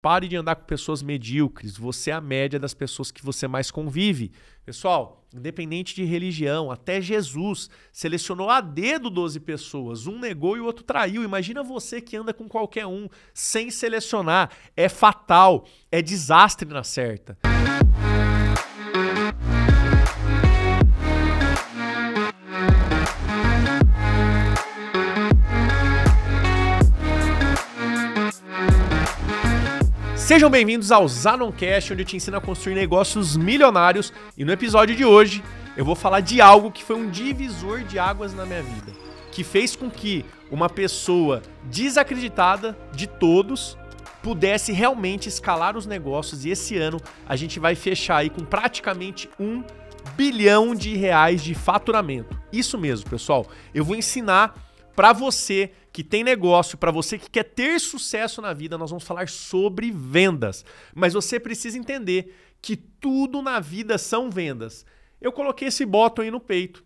Pare de andar com pessoas medíocres. Você é a média das pessoas que você mais convive. Pessoal, independente de religião, até Jesus selecionou a dedo 12 pessoas. Um negou e o outro traiu. Imagina você que anda com qualquer um sem selecionar. É fatal. É desastre na certa. Sejam bem-vindos ao Zanoncast, onde eu te ensino a construir negócios milionários. E no episódio de hoje eu vou falar de algo que foi um divisor de águas na minha vida, que fez com que uma pessoa desacreditada de todos pudesse realmente escalar os negócios. E esse ano a gente vai fechar aí com praticamente um bilhão de reais de faturamento. Isso mesmo, pessoal. Eu vou ensinar para você que tem negócio, para você que quer ter sucesso na vida, nós vamos falar sobre vendas. Mas você precisa entender que tudo na vida são vendas. Eu coloquei esse botão aí no peito.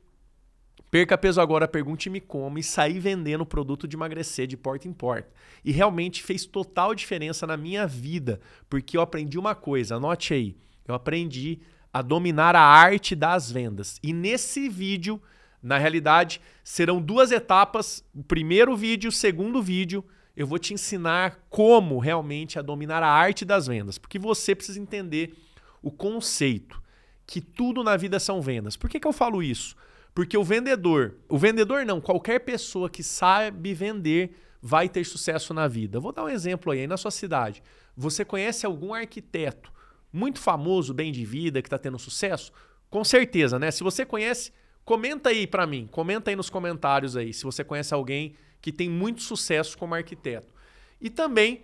Perca peso agora, pergunte-me como e saí vendendo o produto de emagrecer de porta em porta. E realmente fez total diferença na minha vida, porque eu aprendi uma coisa, anote aí. Eu aprendi a dominar a arte das vendas. E nesse vídeo na realidade, serão duas etapas: o primeiro vídeo, o segundo vídeo. Eu vou te ensinar como realmente a é dominar a arte das vendas, porque você precisa entender o conceito que tudo na vida são vendas. Por que, que eu falo isso? Porque o vendedor, o vendedor não, qualquer pessoa que sabe vender vai ter sucesso na vida. Vou dar um exemplo aí, aí na sua cidade. Você conhece algum arquiteto muito famoso, bem de vida, que está tendo sucesso? Com certeza, né? Se você conhece, Comenta aí para mim, comenta aí nos comentários aí se você conhece alguém que tem muito sucesso como arquiteto. E também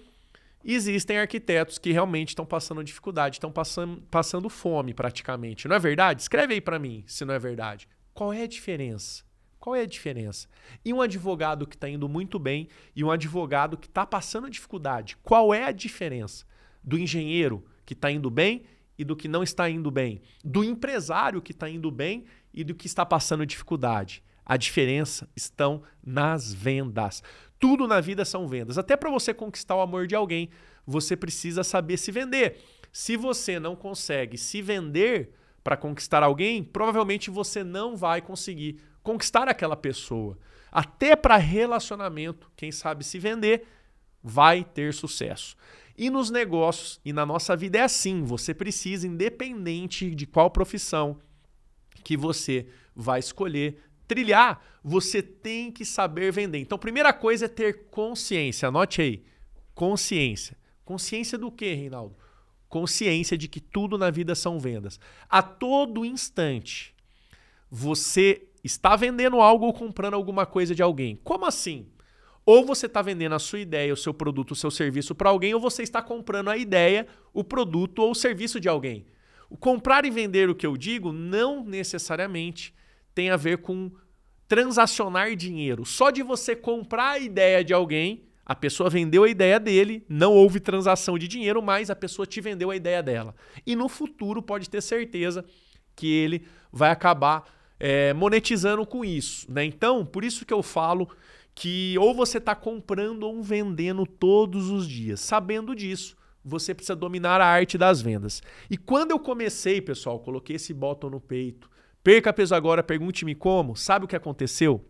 existem arquitetos que realmente estão passando dificuldade, estão passando, passando fome praticamente. Não é verdade? Escreve aí para mim se não é verdade. Qual é a diferença? Qual é a diferença? E um advogado que está indo muito bem e um advogado que está passando dificuldade. Qual é a diferença do engenheiro que está indo bem e do que não está indo bem? Do empresário que está indo bem e do que está passando dificuldade. A diferença estão nas vendas. Tudo na vida são vendas. Até para você conquistar o amor de alguém, você precisa saber se vender. Se você não consegue se vender para conquistar alguém, provavelmente você não vai conseguir conquistar aquela pessoa. Até para relacionamento, quem sabe se vender vai ter sucesso. E nos negócios e na nossa vida é assim, você precisa, independente de qual profissão, que você vai escolher trilhar, você tem que saber vender. Então, primeira coisa é ter consciência. Anote aí. Consciência. Consciência do que, Reinaldo? Consciência de que tudo na vida são vendas. A todo instante, você está vendendo algo ou comprando alguma coisa de alguém. Como assim? Ou você está vendendo a sua ideia, o seu produto, o seu serviço para alguém, ou você está comprando a ideia, o produto ou o serviço de alguém. O comprar e vender, o que eu digo, não necessariamente tem a ver com transacionar dinheiro. Só de você comprar a ideia de alguém, a pessoa vendeu a ideia dele, não houve transação de dinheiro, mas a pessoa te vendeu a ideia dela. E no futuro pode ter certeza que ele vai acabar é, monetizando com isso. Né? Então, por isso que eu falo que ou você está comprando ou vendendo todos os dias. Sabendo disso, você precisa dominar a arte das vendas. E quando eu comecei, pessoal, coloquei esse botão no peito, perca peso agora, pergunte-me como, sabe o que aconteceu?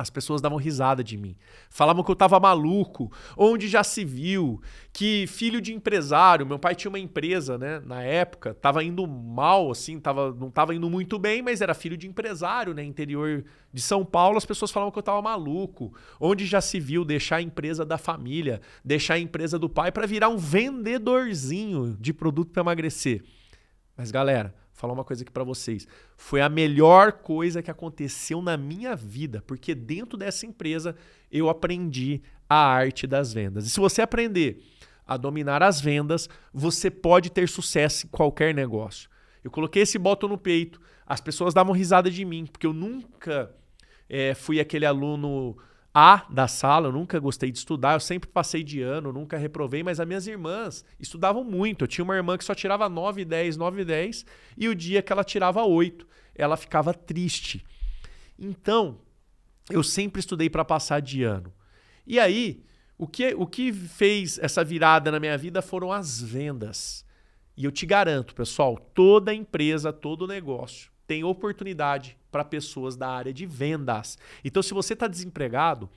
As pessoas davam risada de mim. Falavam que eu tava maluco, onde já se viu, que filho de empresário, meu pai tinha uma empresa, né, na época, tava indo mal assim, tava não tava indo muito bem, mas era filho de empresário, né, interior de São Paulo, as pessoas falavam que eu tava maluco. Onde já se viu deixar a empresa da família, deixar a empresa do pai para virar um vendedorzinho de produto para emagrecer. Mas galera, falar uma coisa aqui para vocês. Foi a melhor coisa que aconteceu na minha vida, porque dentro dessa empresa eu aprendi a arte das vendas. E se você aprender a dominar as vendas, você pode ter sucesso em qualquer negócio. Eu coloquei esse botão no peito, as pessoas davam risada de mim, porque eu nunca é, fui aquele aluno a da sala, eu nunca gostei de estudar, eu sempre passei de ano, nunca reprovei, mas as minhas irmãs estudavam muito. Eu tinha uma irmã que só tirava 9, 10, 9, 10, e o dia que ela tirava 8, ela ficava triste. Então, eu sempre estudei para passar de ano. E aí, o que, o que fez essa virada na minha vida foram as vendas. E eu te garanto, pessoal, toda empresa, todo negócio tem oportunidade para pessoas da área de vendas. Então, se você está desempregado,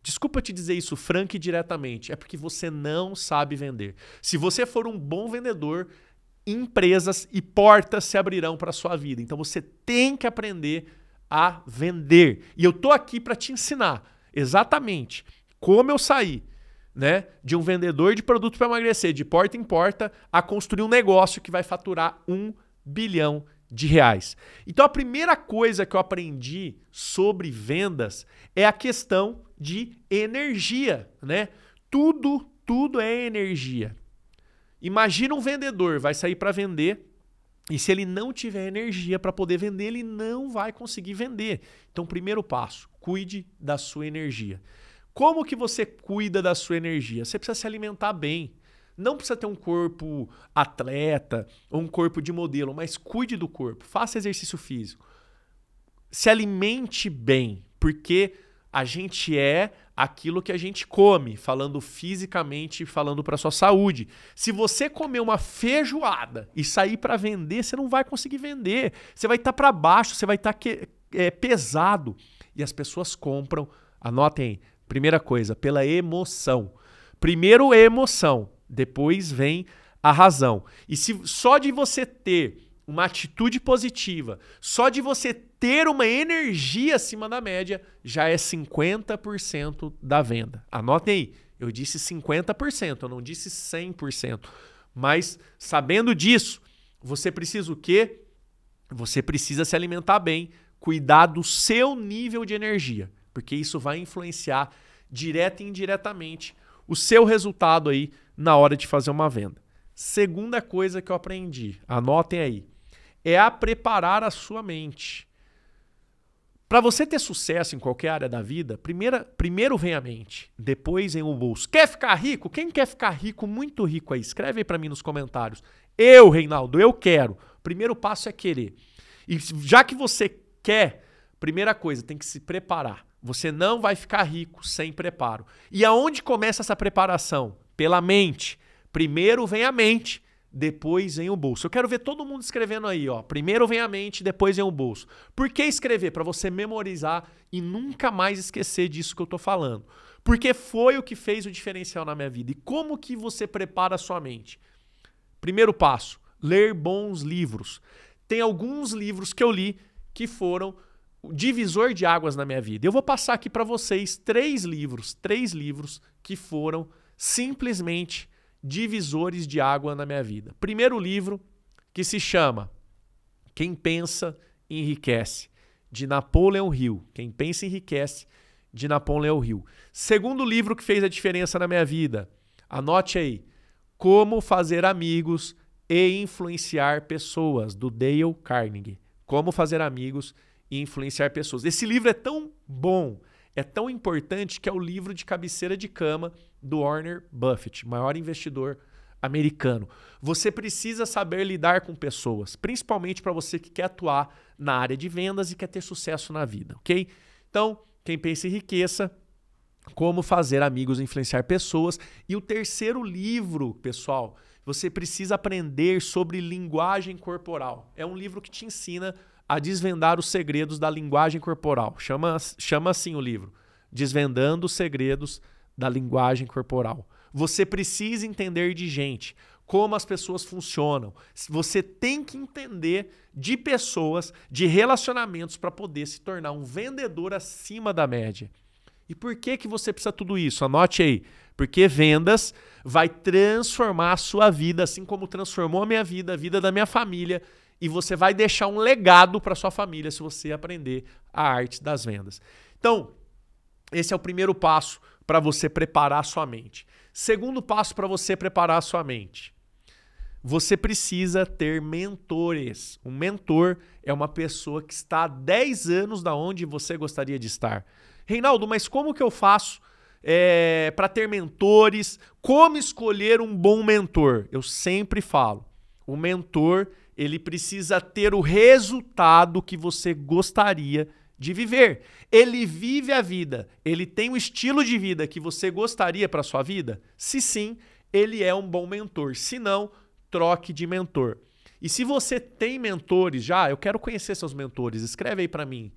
Desculpa te dizer isso franco e diretamente, é porque você não sabe vender. Se você for um bom vendedor, empresas e portas se abrirão para a sua vida. Então você tem que aprender a vender. E eu tô aqui para te ensinar exatamente como eu saí, né, de um vendedor de produto para emagrecer, de porta em porta, a construir um negócio que vai faturar um bilhão de de reais. Então a primeira coisa que eu aprendi sobre vendas é a questão de energia, né? Tudo, tudo é energia. Imagina um vendedor vai sair para vender e se ele não tiver energia para poder vender, ele não vai conseguir vender. Então primeiro passo, cuide da sua energia. Como que você cuida da sua energia? Você precisa se alimentar bem. Não precisa ter um corpo atleta ou um corpo de modelo, mas cuide do corpo, faça exercício físico. Se alimente bem, porque a gente é aquilo que a gente come, falando fisicamente, falando para sua saúde. Se você comer uma feijoada e sair para vender, você não vai conseguir vender. Você vai estar tá para baixo, você vai estar tá é, pesado. E as pessoas compram, anotem, primeira coisa, pela emoção. Primeiro, emoção. Depois vem a razão. E se só de você ter uma atitude positiva, só de você ter uma energia acima da média, já é 50% da venda. Anotem aí, eu disse 50%, eu não disse 100%. Mas sabendo disso, você precisa o quê? Você precisa se alimentar bem, cuidar do seu nível de energia, porque isso vai influenciar direta e indiretamente o seu resultado aí na hora de fazer uma venda. Segunda coisa que eu aprendi, anotem aí, é a preparar a sua mente. Para você ter sucesso em qualquer área da vida, primeira, primeiro vem a mente, depois vem o bolso. Quer ficar rico? Quem quer ficar rico, muito rico aí? Escreve aí para mim nos comentários. Eu, Reinaldo, eu quero. Primeiro passo é querer. E já que você quer, Primeira coisa, tem que se preparar. Você não vai ficar rico sem preparo. E aonde começa essa preparação? Pela mente. Primeiro vem a mente, depois vem o bolso. Eu quero ver todo mundo escrevendo aí, ó. Primeiro vem a mente, depois vem o bolso. Por que escrever? Para você memorizar e nunca mais esquecer disso que eu tô falando. Porque foi o que fez o diferencial na minha vida. E como que você prepara a sua mente? Primeiro passo, ler bons livros. Tem alguns livros que eu li que foram divisor de águas na minha vida. Eu vou passar aqui para vocês três livros, três livros que foram simplesmente divisores de água na minha vida. Primeiro livro que se chama Quem pensa enriquece de Napoleão Hill. Quem pensa enriquece de Napoleão Hill. Segundo livro que fez a diferença na minha vida. Anote aí. Como fazer amigos e influenciar pessoas do Dale Carnegie. Como fazer amigos e e influenciar pessoas. Esse livro é tão bom, é tão importante que é o livro de cabeceira de cama do Warner Buffett, maior investidor americano. Você precisa saber lidar com pessoas, principalmente para você que quer atuar na área de vendas e quer ter sucesso na vida, ok? Então, quem pensa em riqueza, como fazer amigos influenciar pessoas. E o terceiro livro, pessoal, você precisa aprender sobre linguagem corporal. É um livro que te ensina a desvendar os segredos da linguagem corporal. Chama, chama assim o livro: Desvendando os Segredos da Linguagem Corporal. Você precisa entender de gente, como as pessoas funcionam. Você tem que entender de pessoas, de relacionamentos para poder se tornar um vendedor acima da média. E por que que você precisa tudo isso? Anote aí. Porque vendas vai transformar a sua vida, assim como transformou a minha vida, a vida da minha família e você vai deixar um legado para sua família se você aprender a arte das vendas. Então, esse é o primeiro passo para você preparar sua mente. Segundo passo para você preparar sua mente. Você precisa ter mentores. Um mentor é uma pessoa que está há 10 anos da onde você gostaria de estar. Reinaldo, mas como que eu faço é, eh, para ter mentores? Como escolher um bom mentor? Eu sempre falo, o mentor ele precisa ter o resultado que você gostaria de viver. Ele vive a vida, ele tem o estilo de vida que você gostaria para sua vida? Se sim, ele é um bom mentor. Se não, troque de mentor. E se você tem mentores já, eu quero conhecer seus mentores, escreve aí para mim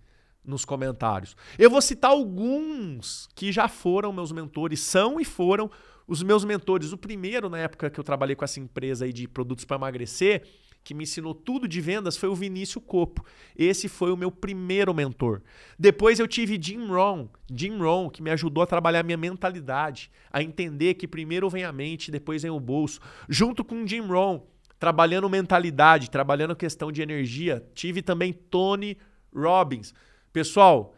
nos comentários. Eu vou citar alguns que já foram meus mentores, são e foram os meus mentores. O primeiro, na época que eu trabalhei com essa empresa aí de produtos para emagrecer, que me ensinou tudo de vendas foi o Vinícius Copo. Esse foi o meu primeiro mentor. Depois eu tive Jim Rohn, Jim Rohn, que me ajudou a trabalhar minha mentalidade, a entender que primeiro vem a mente, depois vem o bolso. Junto com Jim Rohn, trabalhando mentalidade, trabalhando questão de energia, tive também Tony Robbins. Pessoal,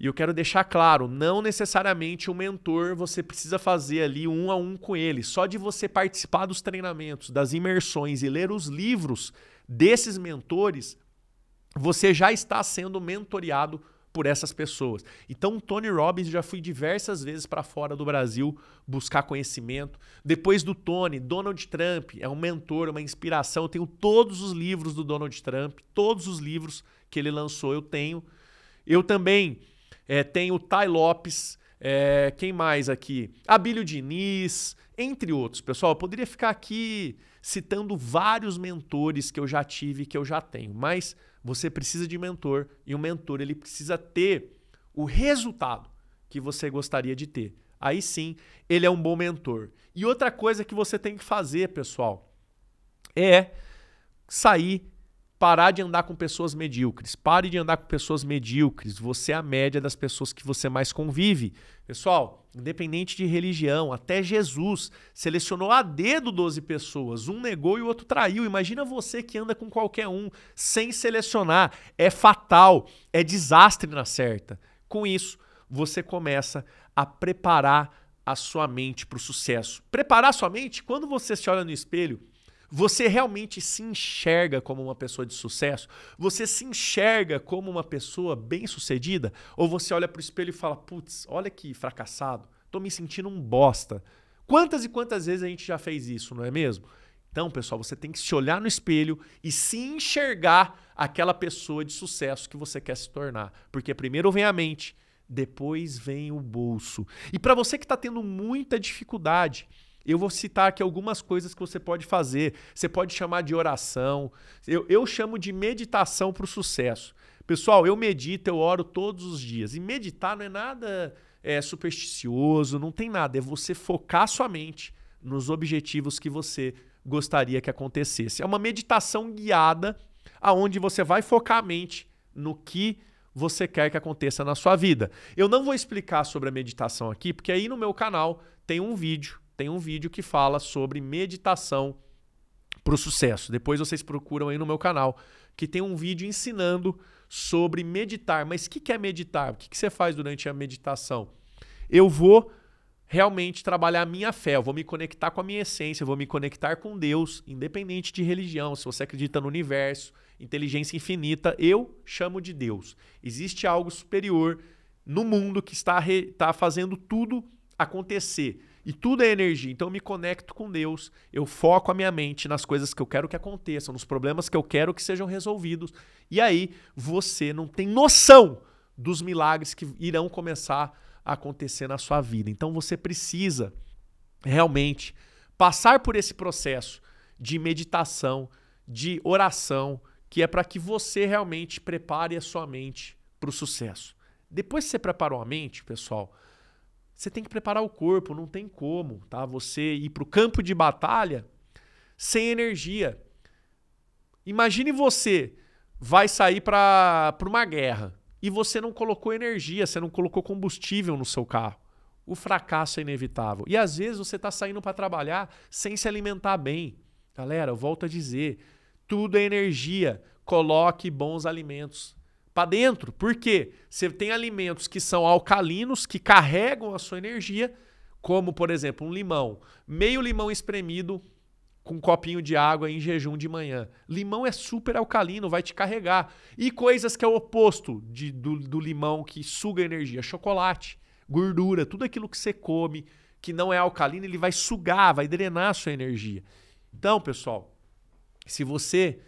e eu quero deixar claro, não necessariamente o mentor você precisa fazer ali um a um com ele. Só de você participar dos treinamentos, das imersões e ler os livros desses mentores, você já está sendo mentoreado por essas pessoas. Então, Tony Robbins já fui diversas vezes para fora do Brasil buscar conhecimento. Depois do Tony, Donald Trump é um mentor, uma inspiração. Eu tenho todos os livros do Donald Trump, todos os livros que ele lançou eu tenho. Eu também é, tem o Thay Lopes, é, quem mais aqui? Abílio Diniz, entre outros. Pessoal, eu poderia ficar aqui citando vários mentores que eu já tive, e que eu já tenho, mas você precisa de mentor e o mentor ele precisa ter o resultado que você gostaria de ter. Aí sim, ele é um bom mentor. E outra coisa que você tem que fazer, pessoal, é sair parar de andar com pessoas medíocres. Pare de andar com pessoas medíocres. Você é a média das pessoas que você mais convive. Pessoal, independente de religião, até Jesus selecionou a dedo 12 pessoas. Um negou e o outro traiu. Imagina você que anda com qualquer um sem selecionar. É fatal, é desastre na certa. Com isso, você começa a preparar a sua mente para o sucesso. Preparar a sua mente, quando você se olha no espelho você realmente se enxerga como uma pessoa de sucesso? Você se enxerga como uma pessoa bem-sucedida? Ou você olha para o espelho e fala: "Putz, olha que fracassado, tô me sentindo um bosta". Quantas e quantas vezes a gente já fez isso, não é mesmo? Então, pessoal, você tem que se olhar no espelho e se enxergar aquela pessoa de sucesso que você quer se tornar, porque primeiro vem a mente, depois vem o bolso. E para você que está tendo muita dificuldade eu vou citar aqui algumas coisas que você pode fazer. Você pode chamar de oração. Eu, eu chamo de meditação para o sucesso. Pessoal, eu medito, eu oro todos os dias. E meditar não é nada é, supersticioso, não tem nada. É você focar sua mente nos objetivos que você gostaria que acontecesse. É uma meditação guiada aonde você vai focar a mente no que você quer que aconteça na sua vida. Eu não vou explicar sobre a meditação aqui, porque aí no meu canal tem um vídeo tem um vídeo que fala sobre meditação para o sucesso. Depois vocês procuram aí no meu canal, que tem um vídeo ensinando sobre meditar. Mas o que, que é meditar? O que, que você faz durante a meditação? Eu vou realmente trabalhar a minha fé, eu vou me conectar com a minha essência, eu vou me conectar com Deus, independente de religião, se você acredita no universo, inteligência infinita, eu chamo de Deus. Existe algo superior no mundo que está, re... está fazendo tudo acontecer e tudo é energia. Então eu me conecto com Deus, eu foco a minha mente nas coisas que eu quero que aconteçam, nos problemas que eu quero que sejam resolvidos. E aí você não tem noção dos milagres que irão começar a acontecer na sua vida. Então você precisa realmente passar por esse processo de meditação, de oração, que é para que você realmente prepare a sua mente para o sucesso. Depois que você preparou a mente, pessoal, você tem que preparar o corpo, não tem como, tá? Você ir para o campo de batalha sem energia. Imagine você vai sair para uma guerra e você não colocou energia, você não colocou combustível no seu carro. O fracasso é inevitável. E às vezes você está saindo para trabalhar sem se alimentar bem. Galera, eu volto a dizer: tudo é energia. Coloque bons alimentos para dentro. Por quê? Você tem alimentos que são alcalinos, que carregam a sua energia, como, por exemplo, um limão. Meio limão espremido com um copinho de água em jejum de manhã. Limão é super alcalino, vai te carregar. E coisas que é o oposto de, do, do limão que suga energia: chocolate, gordura, tudo aquilo que você come que não é alcalino, ele vai sugar, vai drenar a sua energia. Então, pessoal, se você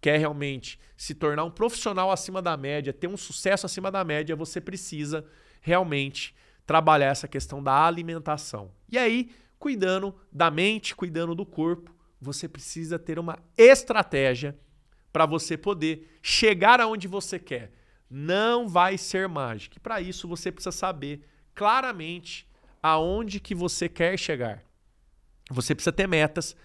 quer realmente se tornar um profissional acima da média, ter um sucesso acima da média, você precisa realmente trabalhar essa questão da alimentação. E aí, cuidando da mente, cuidando do corpo, você precisa ter uma estratégia para você poder chegar aonde você quer. Não vai ser mágico. E para isso você precisa saber claramente aonde que você quer chegar. Você precisa ter metas,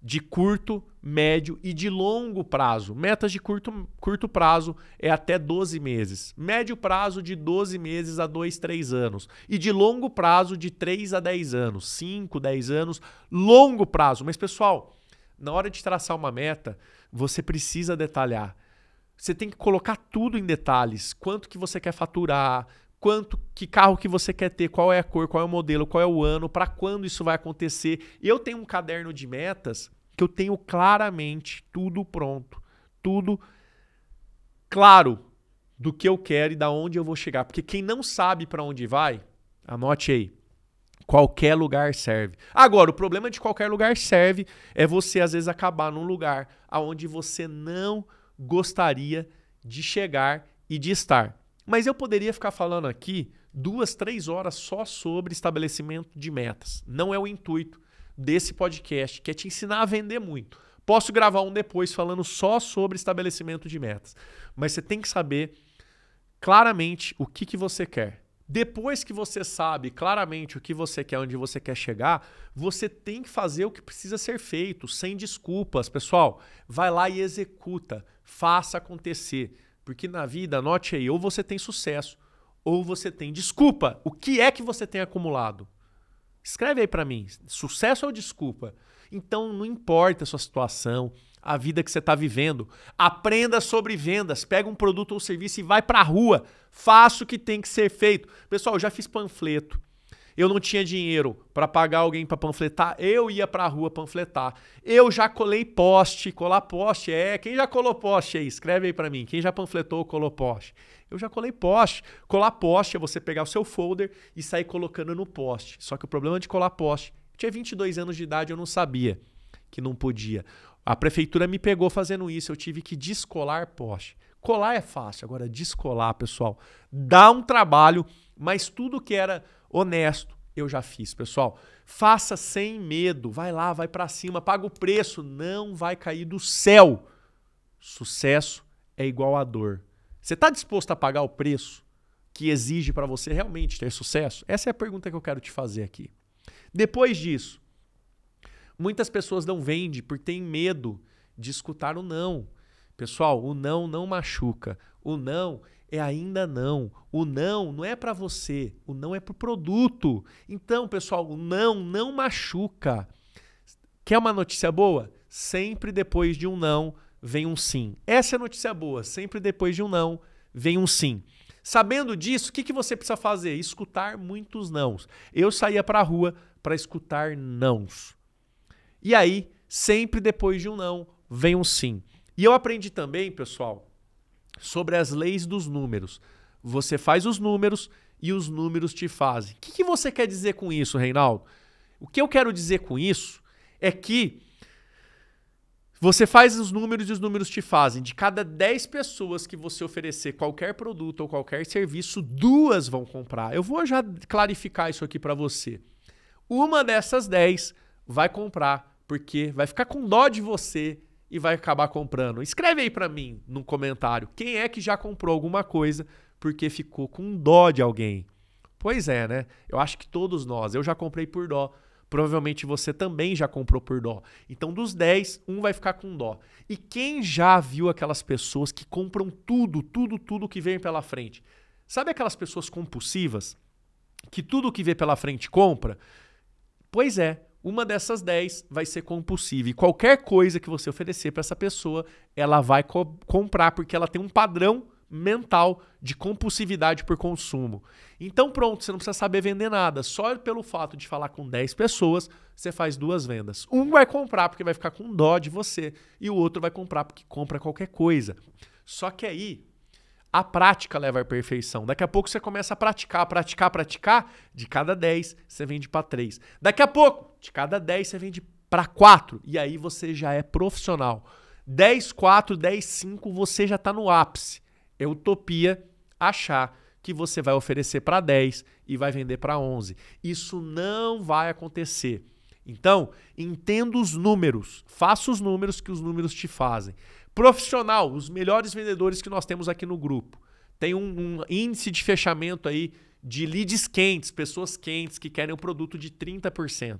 de curto, médio e de longo prazo. Metas de curto, curto prazo é até 12 meses. Médio prazo de 12 meses a 2, 3 anos. E de longo prazo de 3 a 10 anos. 5, 10 anos. Longo prazo. Mas, pessoal, na hora de traçar uma meta, você precisa detalhar. Você tem que colocar tudo em detalhes. Quanto que você quer faturar, quanto que carro que você quer ter, qual é a cor, qual é o modelo, qual é o ano, para quando isso vai acontecer. Eu tenho um caderno de metas que eu tenho claramente tudo pronto, tudo claro do que eu quero e da onde eu vou chegar, porque quem não sabe para onde vai, anote aí. Qualquer lugar serve. Agora, o problema de qualquer lugar serve é você às vezes acabar num lugar aonde você não gostaria de chegar e de estar. Mas eu poderia ficar falando aqui duas, três horas só sobre estabelecimento de metas. Não é o intuito desse podcast, que é te ensinar a vender muito. Posso gravar um depois falando só sobre estabelecimento de metas, mas você tem que saber claramente o que, que você quer. Depois que você sabe claramente o que você quer, onde você quer chegar, você tem que fazer o que precisa ser feito, sem desculpas. Pessoal, vai lá e executa, faça acontecer. Porque na vida, anote aí, ou você tem sucesso, ou você tem desculpa. O que é que você tem acumulado? Escreve aí para mim. Sucesso ou desculpa? Então não importa a sua situação, a vida que você está vivendo. Aprenda sobre vendas. Pega um produto ou serviço e vai para a rua. Faça o que tem que ser feito. Pessoal, eu já fiz panfleto. Eu não tinha dinheiro para pagar alguém para panfletar, eu ia para a rua panfletar. Eu já colei poste, colar poste é. Quem já colou poste aí? Escreve aí para mim. Quem já panfletou ou colou poste? Eu já colei poste. Colar poste é você pegar o seu folder e sair colocando no poste. Só que o problema de colar poste, eu tinha 22 anos de idade, eu não sabia que não podia. A prefeitura me pegou fazendo isso, eu tive que descolar poste. Colar é fácil, agora descolar, pessoal, dá um trabalho, mas tudo que era honesto. Eu já fiz, pessoal. Faça sem medo. Vai lá, vai para cima, paga o preço. Não vai cair do céu. Sucesso é igual a dor. Você está disposto a pagar o preço que exige para você realmente ter sucesso? Essa é a pergunta que eu quero te fazer aqui. Depois disso, muitas pessoas não vendem porque têm medo de escutar o não. Pessoal, o não não machuca. O não é ainda não. O não não é para você, o não é para o produto. Então, pessoal, o não não machuca. Quer uma notícia boa? Sempre depois de um não vem um sim. Essa é a notícia boa. Sempre depois de um não vem um sim. Sabendo disso, o que, que você precisa fazer? Escutar muitos nãos. Eu saía para a rua para escutar nãos. E aí, sempre depois de um não, vem um sim. E eu aprendi também, pessoal, sobre as leis dos números. Você faz os números e os números te fazem. O que, que você quer dizer com isso, Reinaldo? O que eu quero dizer com isso é que você faz os números e os números te fazem. De cada 10 pessoas que você oferecer qualquer produto ou qualquer serviço, duas vão comprar. Eu vou já clarificar isso aqui para você. Uma dessas 10 vai comprar porque vai ficar com dó de você, e vai acabar comprando. Escreve aí para mim no comentário quem é que já comprou alguma coisa porque ficou com dó de alguém. Pois é, né? Eu acho que todos nós, eu já comprei por dó. Provavelmente você também já comprou por dó. Então, dos 10, um vai ficar com dó. E quem já viu aquelas pessoas que compram tudo, tudo, tudo que vem pela frente? Sabe aquelas pessoas compulsivas que tudo que vê pela frente compra? Pois é, uma dessas 10 vai ser compulsiva. E qualquer coisa que você oferecer para essa pessoa, ela vai co comprar, porque ela tem um padrão mental de compulsividade por consumo. Então, pronto, você não precisa saber vender nada. Só pelo fato de falar com 10 pessoas, você faz duas vendas. Um vai comprar porque vai ficar com dó de você, e o outro vai comprar porque compra qualquer coisa. Só que aí a prática leva à perfeição. Daqui a pouco você começa a praticar, praticar, praticar. De cada 10, você vende para 3. Daqui a pouco, de cada 10, você vende para 4. E aí você já é profissional. 10, 4, 10, 5, você já está no ápice. É utopia achar que você vai oferecer para 10 e vai vender para 11. Isso não vai acontecer. Então, entenda os números, faça os números que os números te fazem. Profissional, os melhores vendedores que nós temos aqui no grupo. Tem um, um índice de fechamento aí de leads quentes, pessoas quentes que querem um produto de 30%.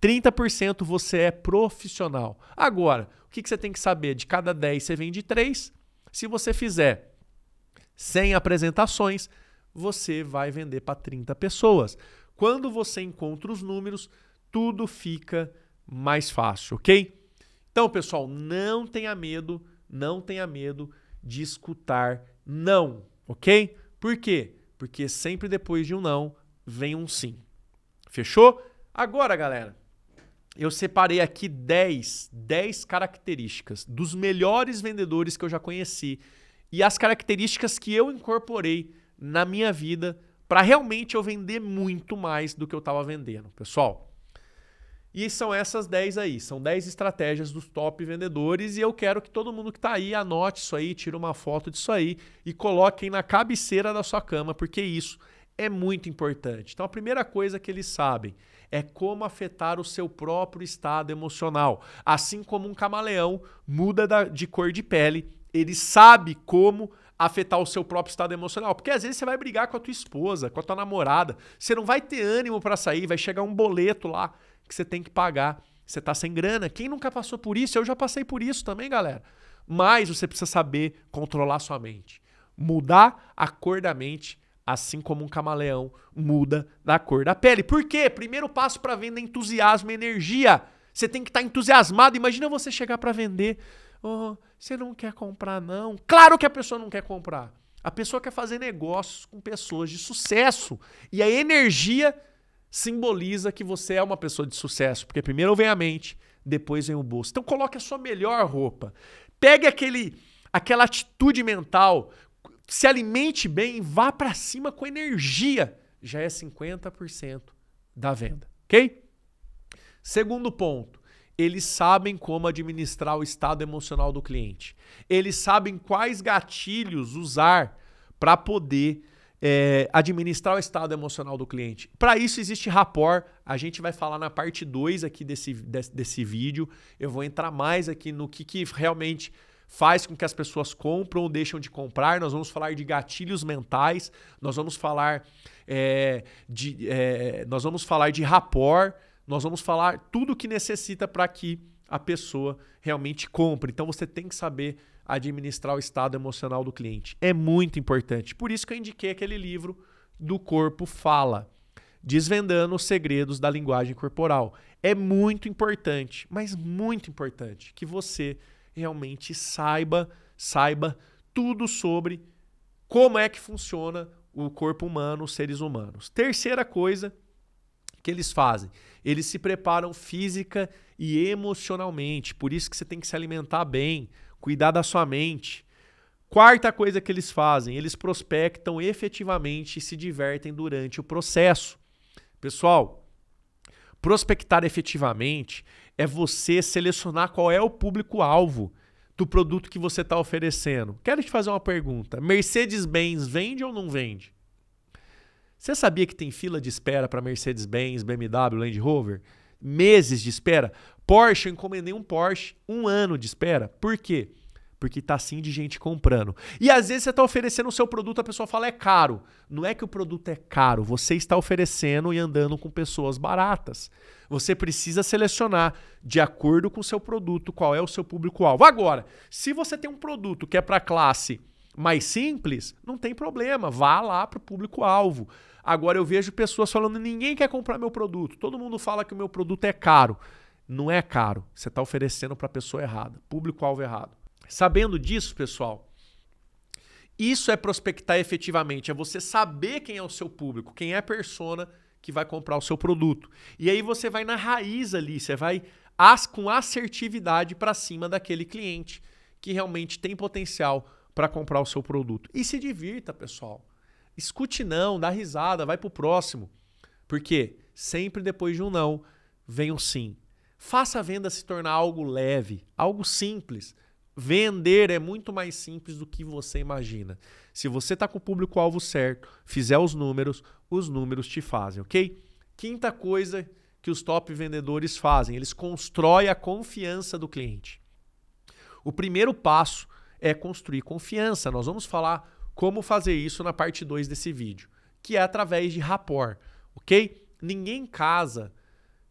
30% você é profissional. Agora, o que, que, você tem que saber? De cada 10 você vende 3. Se você fizer 100 apresentações, você vai vender para 30 pessoas. Quando você encontra os números, tudo fica mais fácil, ok? Então, pessoal, não tenha medo não tenha medo de escutar não, ok? Por quê? Porque sempre depois de um não vem um sim. Fechou? Agora, galera, eu separei aqui 10, 10 características dos melhores vendedores que eu já conheci e as características que eu incorporei na minha vida para realmente eu vender muito mais do que eu estava vendendo. Pessoal, e são essas 10 aí, são 10 estratégias dos top vendedores e eu quero que todo mundo que está aí anote isso aí, tire uma foto disso aí e coloquem na cabeceira da sua cama, porque isso é muito importante. Então a primeira coisa que eles sabem é como afetar o seu próprio estado emocional. Assim como um camaleão muda de cor de pele, ele sabe como afetar o seu próprio estado emocional. Porque às vezes você vai brigar com a tua esposa, com a tua namorada, você não vai ter ânimo para sair, vai chegar um boleto lá que você tem que pagar. Você está sem grana. Quem nunca passou por isso? Eu já passei por isso também, galera. Mas você precisa saber controlar sua mente. Mudar a cor da mente, assim como um camaleão muda da cor da pele. Por quê? Primeiro passo para venda é entusiasmo e energia. Você tem que estar tá entusiasmado. Imagina você chegar para vender. Oh, você não quer comprar, não? Claro que a pessoa não quer comprar. A pessoa quer fazer negócios com pessoas de sucesso. E a energia simboliza que você é uma pessoa de sucesso, porque primeiro vem a mente, depois vem o bolso. Então coloque a sua melhor roupa. Pegue aquele aquela atitude mental, se alimente bem e vá para cima com energia. Já é 50% da venda, OK? Segundo ponto, eles sabem como administrar o estado emocional do cliente. Eles sabem quais gatilhos usar para poder é, administrar o estado emocional do cliente. Para isso existe rapport, a gente vai falar na parte 2 aqui desse, desse, desse, vídeo. Eu vou entrar mais aqui no que, que realmente faz com que as pessoas compram ou deixam de comprar. Nós vamos falar de gatilhos mentais, nós vamos falar é, de, é, nós vamos falar de rapport, nós vamos falar tudo o que necessita para que a pessoa realmente compra. Então você tem que saber administrar o estado emocional do cliente. É muito importante. Por isso que eu indiquei aquele livro do Corpo Fala, desvendando os segredos da linguagem corporal. É muito importante, mas muito importante que você realmente saiba, saiba tudo sobre como é que funciona o corpo humano, os seres humanos. Terceira coisa que eles fazem? Eles se preparam física e emocionalmente. Por isso que você tem que se alimentar bem, cuidar da sua mente. Quarta coisa que eles fazem, eles prospectam efetivamente e se divertem durante o processo. Pessoal, prospectar efetivamente é você selecionar qual é o público-alvo do produto que você está oferecendo. Quero te fazer uma pergunta: Mercedes-Benz vende ou não vende? Você sabia que tem fila de espera para Mercedes-Benz, BMW, Land Rover? Meses de espera. Porsche, eu encomendei um Porsche, um ano de espera. Por quê? Porque tá assim de gente comprando. E às vezes você está oferecendo o seu produto, a pessoa fala é caro. Não é que o produto é caro, você está oferecendo e andando com pessoas baratas. Você precisa selecionar de acordo com o seu produto qual é o seu público-alvo. Agora, se você tem um produto que é para classe mais simples, não tem problema, vá lá para o público-alvo. Agora eu vejo pessoas falando: ninguém quer comprar meu produto, todo mundo fala que o meu produto é caro. Não é caro, você está oferecendo para a pessoa errada, público-alvo errado. Sabendo disso, pessoal, isso é prospectar efetivamente, é você saber quem é o seu público, quem é a persona que vai comprar o seu produto. E aí você vai na raiz ali, você vai as, com assertividade para cima daquele cliente que realmente tem potencial para comprar o seu produto. E se divirta, pessoal. Escute não, dá risada, vai para o próximo. Porque sempre depois de um não, vem um sim. Faça a venda se tornar algo leve, algo simples. Vender é muito mais simples do que você imagina. Se você está com o público-alvo certo, fizer os números, os números te fazem, ok? Quinta coisa que os top vendedores fazem, eles constroem a confiança do cliente. O primeiro passo é construir confiança. Nós vamos falar como fazer isso na parte 2 desse vídeo, que é através de rapport, ok? Ninguém casa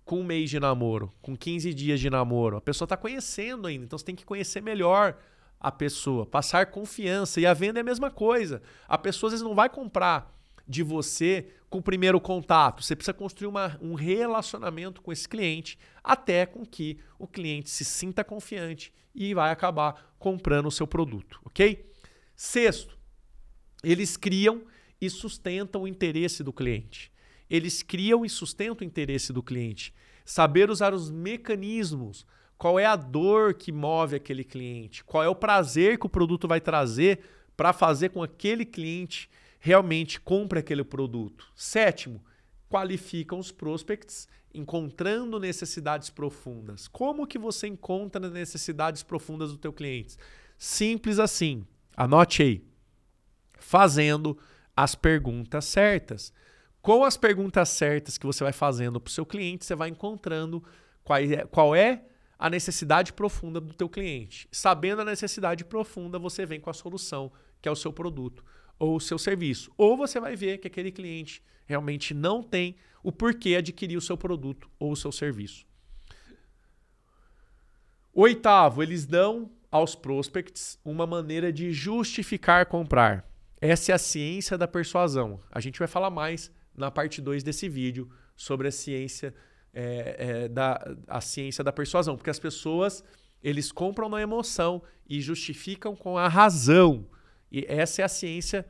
com um mês de namoro, com 15 dias de namoro. A pessoa está conhecendo ainda, então você tem que conhecer melhor a pessoa, passar confiança. E a venda é a mesma coisa. A pessoa às vezes não vai comprar de você com o primeiro contato, você precisa construir uma, um relacionamento com esse cliente até com que o cliente se sinta confiante e vai acabar comprando o seu produto, ok? Sexto, eles criam e sustentam o interesse do cliente. Eles criam e sustentam o interesse do cliente. Saber usar os mecanismos, qual é a dor que move aquele cliente, qual é o prazer que o produto vai trazer para fazer com aquele cliente realmente compre aquele produto. Sétimo, qualificam os prospects encontrando necessidades profundas. Como que você encontra necessidades profundas do teu cliente? Simples assim. Anote aí. Fazendo as perguntas certas. Com as perguntas certas que você vai fazendo para o seu cliente, você vai encontrando qual é, qual é a necessidade profunda do teu cliente. Sabendo a necessidade profunda, você vem com a solução, que é o seu produto ou o seu serviço. Ou você vai ver que aquele cliente realmente não tem o porquê adquirir o seu produto ou o seu serviço. Oitavo, eles dão aos prospects uma maneira de justificar comprar. Essa é a ciência da persuasão. A gente vai falar mais na parte 2 desse vídeo sobre a ciência, é, é, da, a ciência da persuasão, porque as pessoas eles compram na emoção e justificam com a razão. E essa é a ciência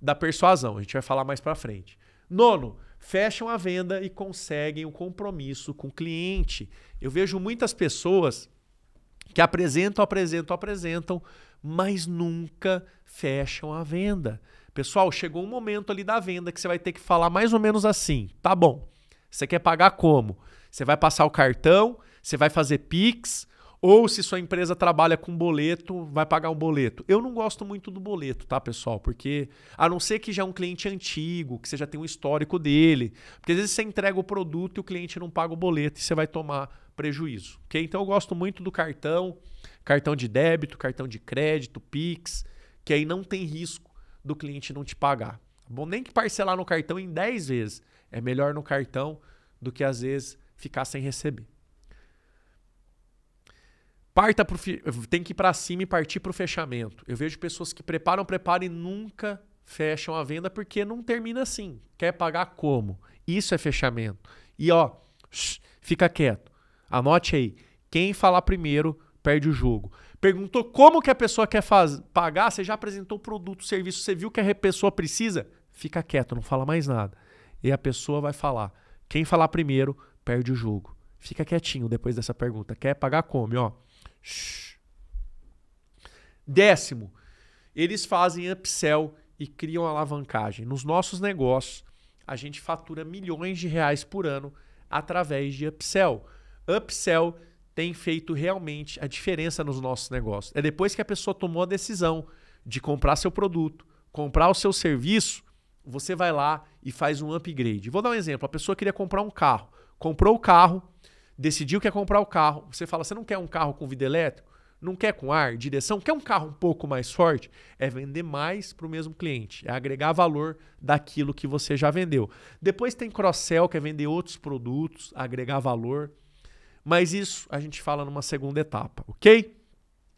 da persuasão. A gente vai falar mais para frente. Nono, fecham a venda e conseguem o um compromisso com o cliente. Eu vejo muitas pessoas que apresentam, apresentam, apresentam, mas nunca fecham a venda. Pessoal, chegou um momento ali da venda que você vai ter que falar mais ou menos assim: tá bom, você quer pagar como? Você vai passar o cartão? Você vai fazer Pix? Ou se sua empresa trabalha com boleto, vai pagar um boleto. Eu não gosto muito do boleto, tá, pessoal? Porque a não ser que já é um cliente antigo, que você já tem um histórico dele. Porque às vezes você entrega o produto e o cliente não paga o boleto e você vai tomar prejuízo. OK? Então eu gosto muito do cartão, cartão de débito, cartão de crédito, Pix, que aí não tem risco do cliente não te pagar. Tá bom, nem que parcelar no cartão em 10 vezes, é melhor no cartão do que às vezes ficar sem receber. Parta pro tem que ir para cima e partir para o fechamento. Eu vejo pessoas que preparam, preparam e nunca fecham a venda porque não termina assim. Quer pagar como? Isso é fechamento. E ó, fica quieto. Anote aí. Quem falar primeiro perde o jogo. Perguntou como que a pessoa quer faz, pagar, você já apresentou o produto, o serviço, você viu que a pessoa precisa? Fica quieto, não fala mais nada. E a pessoa vai falar. Quem falar primeiro perde o jogo. Fica quietinho depois dessa pergunta. Quer pagar como? Ó, Décimo, eles fazem upsell e criam alavancagem. Nos nossos negócios, a gente fatura milhões de reais por ano através de upsell. Upsell tem feito realmente a diferença nos nossos negócios. É depois que a pessoa tomou a decisão de comprar seu produto, comprar o seu serviço, você vai lá e faz um upgrade. Vou dar um exemplo. A pessoa queria comprar um carro, comprou o carro, decidiu que quer comprar o carro, você fala, você não quer um carro com vida elétrico? Não quer com ar, direção? Quer um carro um pouco mais forte? É vender mais para o mesmo cliente, é agregar valor daquilo que você já vendeu. Depois tem cross-sell, que é vender outros produtos, agregar valor. Mas isso a gente fala numa segunda etapa, ok?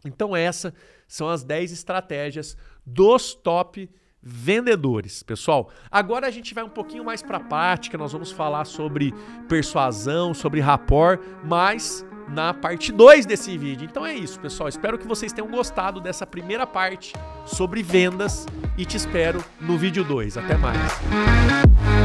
Então, essas são as 10 estratégias dos top vendedores, pessoal. Agora a gente vai um pouquinho mais para a prática, nós vamos falar sobre persuasão, sobre rapport, mas na parte 2 desse vídeo. Então é isso, pessoal. Espero que vocês tenham gostado dessa primeira parte sobre vendas e te espero no vídeo 2. Até mais.